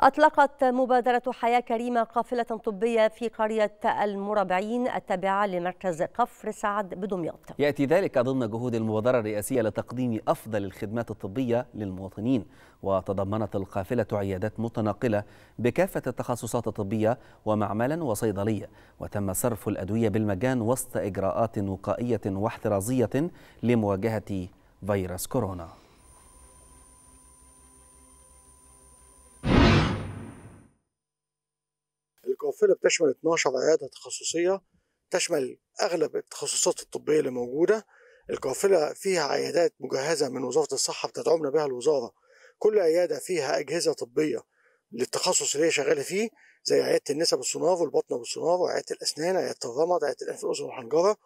أطلقت مبادرة حياة كريمة قافلة طبية في قرية المربعين التابعة لمركز قفر سعد بدمياط يأتي ذلك ضمن جهود المبادرة الرئاسية لتقديم أفضل الخدمات الطبية للمواطنين وتضمنت القافلة عيادات متناقلة بكافة التخصصات الطبية ومعملا وصيدلية وتم صرف الأدوية بالمجان وسط إجراءات وقائية واحترازية لمواجهة فيروس كورونا القافلة بتشمل 12 عيادة تخصصية تشمل أغلب التخصصات الطبية اللي موجودة القافلة فيها عيادات مجهزة من وزارة الصحة بتدعمنا بها الوزارة كل عيادة فيها أجهزة طبية للتخصص اللي هي شغالة فيه زي عيادة النساء بالسونار والبطنة بالسونار وعيادة الأسنان عيادة الرمد عيادة الأنف الأذن والحنجرة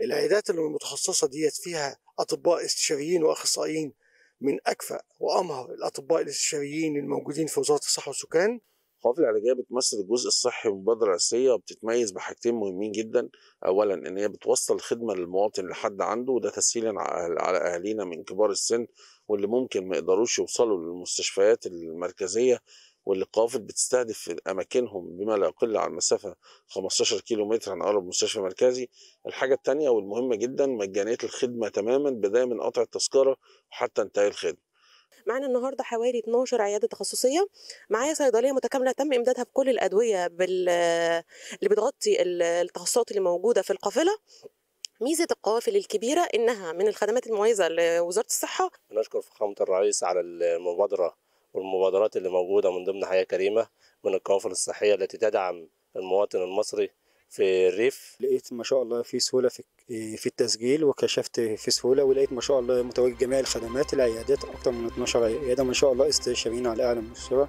العيادات اللي المتخصصة ديت فيها أطباء استشاريين وأخصائيين من أكفأ وأمهر الأطباء الاستشاريين الموجودين في وزارة الصحة والسكان القوافل العلاجيه بتمثل الجزء الصحي من المبادره الرئيسيه وبتتميز بحاجتين مهمين جدا اولا ان هي بتوصل خدمة للمواطن لحد عنده وده تسهيلا على اهالينا من كبار السن واللي ممكن ما يقدروش يوصلوا للمستشفيات المركزيه واللي القوافل بتستهدف اماكنهم بما لا يقل عن مسافه 15 كيلو متر عن اقرب مستشفى مركزي الحاجه الثانيه والمهمه جدا مجانيه الخدمه تماما بدايه من قطع التذكره وحتى انتهاء الخدمه معانا النهارده حوالي 12 عياده تخصصيه معايا صيدليه متكامله تم امدادها بكل الادويه بال... اللي بتغطي التخصصات اللي موجوده في القافله ميزه القوافل الكبيره انها من الخدمات المميزه لوزاره الصحه بنشكر فخامه الرئيس على المبادره والمبادرات اللي موجوده من ضمن حياه كريمه من القوافل الصحيه التي تدعم المواطن المصري في الريف لقيت ما شاء الله في سهوله في إيه، في التسجيل وكشفت في سهوله ولقيت ما شاء الله متواجد جميع الخدمات العيادات اكثر من 12 عياده ما شاء الله استشاريين على اعلى مستوى